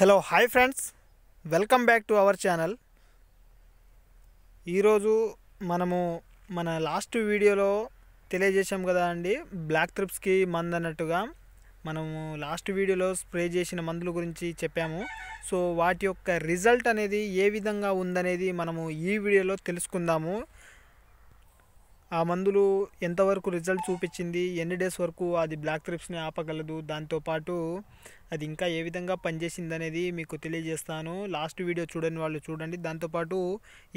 hello hi friends welcome back to our channel ఈరోజు మనము మన లాస్ట్ వీడియోలో తెలియజేసాం కదా అండి బ్లాక్ త్రిప్స్కి మందు అన్నట్టుగా మనము లాస్ట్ వీడియోలో స్ప్రే చేసిన మందుల గురించి చెప్పాము సో వాటి యొక్క రిజల్ట్ అనేది ఏ విధంగా ఉందనేది మనము ఈ వీడియోలో తెలుసుకుందాము ఆ మందులు ఎంతవరకు రిజల్ట్ చూపించింది ఎన్ని డేస్ వరకు అది బ్లాక్ త్రిప్స్ని ఆపగలదు దాంతోపాటు అది ఇంకా ఏ విధంగా పనిచేసింది అనేది మీకు తెలియజేస్తాను లాస్ట్ వీడియో చూడని వాళ్ళు చూడండి దాంతోపాటు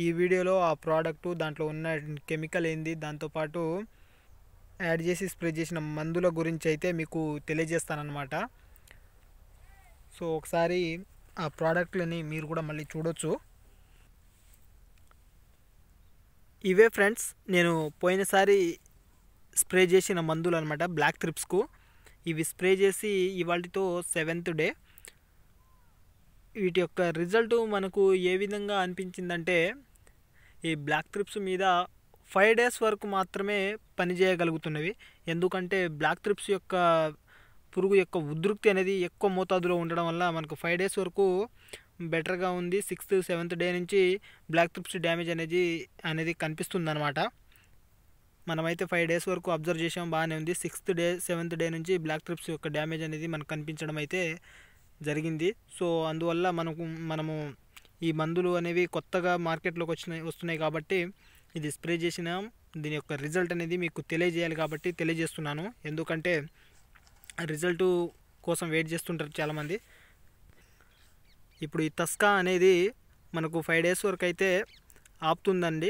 ఈ వీడియోలో ఆ ప్రోడక్ట్ దాంట్లో ఉన్న కెమికల్ ఏంది దాంతోపాటు యాడ్ చేసి స్ప్రే చేసిన మందుల గురించి అయితే మీకు తెలియజేస్తానమాట సో ఒకసారి ఆ ప్రోడక్ట్లని మీరు కూడా మళ్ళీ చూడొచ్చు ఇవే ఫ్రెండ్స్ నేను పోయినసారి స్ప్రే చేసిన మందులు అనమాట బ్లాక్ త్రిప్స్కు ఇవి స్ప్రే చేసి ఇవాళతో సెవెంత్ డే వీటి యొక్క రిజల్ట్ మనకు ఏ విధంగా అనిపించిందంటే ఈ బ్లాక్ త్రిప్స్ మీద ఫైవ్ డేస్ వరకు మాత్రమే పనిచేయగలుగుతున్నవి ఎందుకంటే బ్లాక్ త్రిప్స్ యొక్క పురుగు యొక్క ఉధృక్తి అనేది ఎక్కువ మోతాదులో ఉండడం వల్ల మనకు ఫైవ్ డేస్ వరకు బెటర్గా ఉంది సిక్స్త్ సెవెంత్ డే నుంచి బ్లాక్ ట్రిప్స్ డ్యామేజ్ అనేది అనేది కనిపిస్తుందన్నమాట మనమైతే ఫైవ్ డేస్ వరకు అబ్జర్వ్ చేసాం బాగానే ఉంది సిక్స్త్ డే సెవెంత్ డే నుంచి బ్లాక్ ట్రిప్స్ యొక్క డ్యామేజ్ అనేది మనకు కనిపించడం అయితే జరిగింది సో అందువల్ల మనకు మనము ఈ మందులు అనేవి కొత్తగా మార్కెట్లోకి వచ్చినాయి వస్తున్నాయి కాబట్టి ఇది స్ప్రే చేసిన దీని యొక్క రిజల్ట్ అనేది మీకు తెలియజేయాలి కాబట్టి తెలియజేస్తున్నాను ఎందుకంటే రిజల్ట్ కోసం వెయిట్ చేస్తుంటారు చాలామంది ఇప్పుడు ఈ తస్కా అనేది మనకు ఫైవ్ డేస్ వరకు అయితే ఆపుతుందండి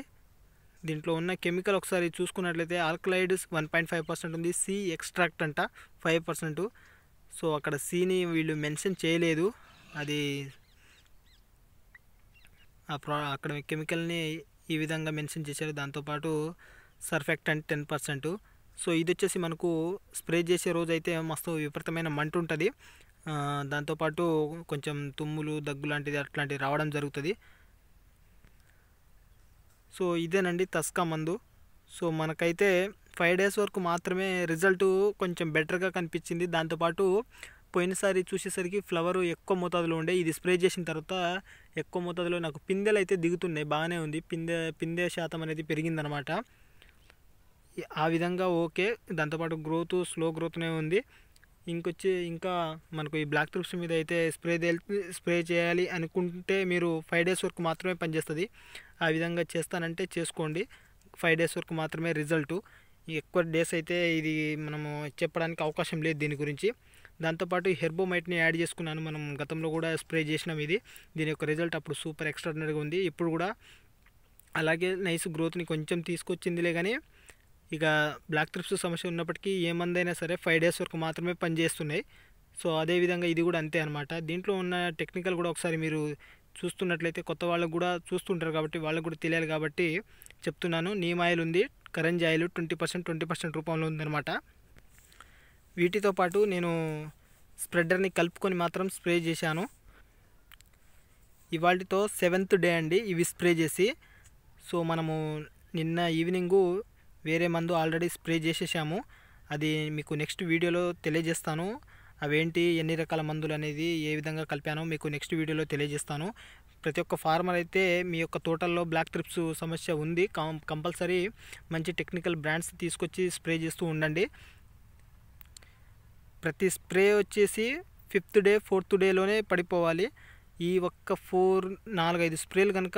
దీంట్లో ఉన్న కెమికల్ ఒకసారి చూసుకున్నట్లయితే alkaloids one point five percent ఉంది సి ఎక్స్ట్రాక్ట్ అంట ఫైవ్ పర్సెంట్ సో అక్కడ సీని వీళ్ళు మెన్షన్ చేయలేదు అది ఆ ప్రా అక్కడ కెమికల్ని ఈ విధంగా మెన్షన్ చేశారు దాంతోపాటు సర్ఫెక్ట్ అండ్ టెన్ పర్సెంట్ సో ఇది వచ్చేసి మనకు స్ప్రే చేసే రోజు అయితే మస్తు విపరీతమైన మంట ఉంటుంది దాంతోపాటు కొంచెం తుమ్ములు దగ్గు లాంటిది అట్లాంటివి రావడం జరుగుతుంది సో ఇదేనండి తస్కా మందు సో మనకైతే ఫైవ్ డేస్ వరకు మాత్రమే రిజల్ట్ కొంచెం బెటర్గా కనిపించింది దాంతోపాటు పోయినసారి చూసేసరికి ఫ్లవర్ ఎక్కువ మోతాదులో ఉండే ఇది స్ప్రే చేసిన తర్వాత ఎక్కువ మోతాదులో నాకు పిందెలు అయితే దిగుతున్నాయి బాగానే ఉంది పిందె పిందె శాతం అనేది పెరిగిందనమాట ఆ విధంగా ఓకే దాంతోపాటు గ్రోత్ స్లో గ్రోత్నే ఉంది ఇంకొచ్చి ఇంకా మనకు ఈ బ్లాక్ త్రిప్స్ మీద అయితే స్ప్రే స్ప్రే చేయాలి అనుకుంటే మీరు ఫైవ్ డేస్ వరకు మాత్రమే పనిచేస్తుంది ఆ విధంగా చేస్తానంటే చేసుకోండి ఫైవ్ డేస్ వరకు మాత్రమే రిజల్ట్ ఎక్కువ డేస్ అయితే ఇది మనము చెప్పడానికి అవకాశం లేదు దీని గురించి దాంతోపాటు హెర్బోమైట్ని యాడ్ చేసుకున్నాను మనం గతంలో కూడా స్ప్రే చేసినాం ఇది దీని యొక్క రిజల్ట్ అప్పుడు సూపర్ ఎక్స్ట్రాడినరీగా ఉంది ఇప్పుడు కూడా అలాగే నైస్ గ్రోత్ని కొంచెం తీసుకొచ్చిందిలే కానీ ఇక బ్లాక్ త్రిప్స్ సమస్య ఉన్నప్పటికీ ఏ మందైనా సరే ఫైవ్ డేస్ వరకు మాత్రమే పనిచేస్తున్నాయి సో అదేవిధంగా ఇది కూడా అంతే అనమాట దీంట్లో ఉన్న టెక్నికల్ కూడా ఒకసారి మీరు చూస్తున్నట్లయితే కొత్త వాళ్ళకు కూడా చూస్తుంటారు కాబట్టి వాళ్ళకు కూడా తెలియాలి కాబట్టి చెప్తున్నాను నీమ్ ఆయిల్ ఉంది karanj oil twenty percent twenty percent రూపంలో ఉందన్నమాట వీటితో పాటు నేను స్ప్రెడర్ని కలుపుకొని మాత్రం స్ప్రే చేశాను ఇవాటితో సెవెంత్ డే అండి ఇవి స్ప్రే చేసి సో మనము నిన్న ఈవినింగు వేరే మందు ఆల్రెడీ స్ప్రే చేసేసాము అది మీకు నెక్స్ట్ వీడియోలో తెలియజేస్తాను అవేంటి ఎన్ని రకాల మందులు అనేది ఏ విధంగా కలిపానో మీకు నెక్స్ట్ వీడియోలో తెలియజేస్తాను ప్రతి ఒక్క ఫార్మర్ అయితే మీ యొక్క తోటల్లో బ్లాక్ ట్రిప్స్ సమస్య ఉంది కంపల్సరీ మంచి టెక్నికల్ బ్రాండ్స్ తీసుకొచ్చి స్ప్రే చేస్తూ ఉండండి ప్రతి స్ప్రే వచ్చేసి ఫిఫ్త్ డే ఫోర్త్ డేలోనే పడిపోవాలి ఈ ఒక్క ఫోర్ నాలుగైదు స్ప్రేలు కనుక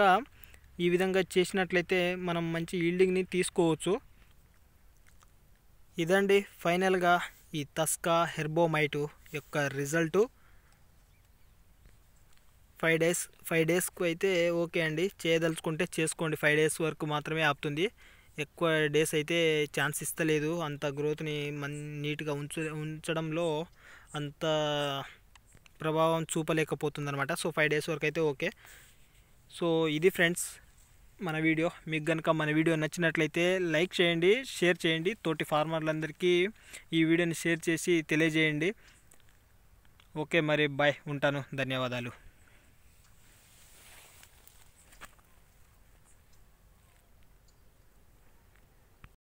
ఈ విధంగా చేసినట్లయితే మనం మంచి ఈల్డింగ్ని తీసుకోవచ్చు ఇదండి ఫైనల్గా ఈ తస్కా హెర్బోమైటు యొక్క రిజల్టు ఫైవ్ డేస్ ఫైవ్ డేస్కు అయితే ఓకే అండి చేయదలుచుకుంటే చేసుకోండి ఫైవ్ డేస్ వరకు మాత్రమే ఆపుతుంది ఎక్కువ డేస్ అయితే ఛాన్స్ ఇస్తలేదు అంత గ్రోత్ని మన్ నీట్గా ఉంచు ఉంచడంలో అంత ప్రభావం చూపలేకపోతుంది అనమాట సో ఫైవ్ డేస్ వరకు అయితే ఓకే సో ఇది ఫ్రెండ్స్ మన వీడియో మీకు కనుక మన వీడియో నచ్చినట్లయితే లైక్ చేయండి షేర్ చేయండి తోటి ఫార్మర్లందరికీ ఈ వీడియోని షేర్ చేసి తెలియజేయండి ఓకే మరి బాయ్ ఉంటాను ధన్యవాదాలు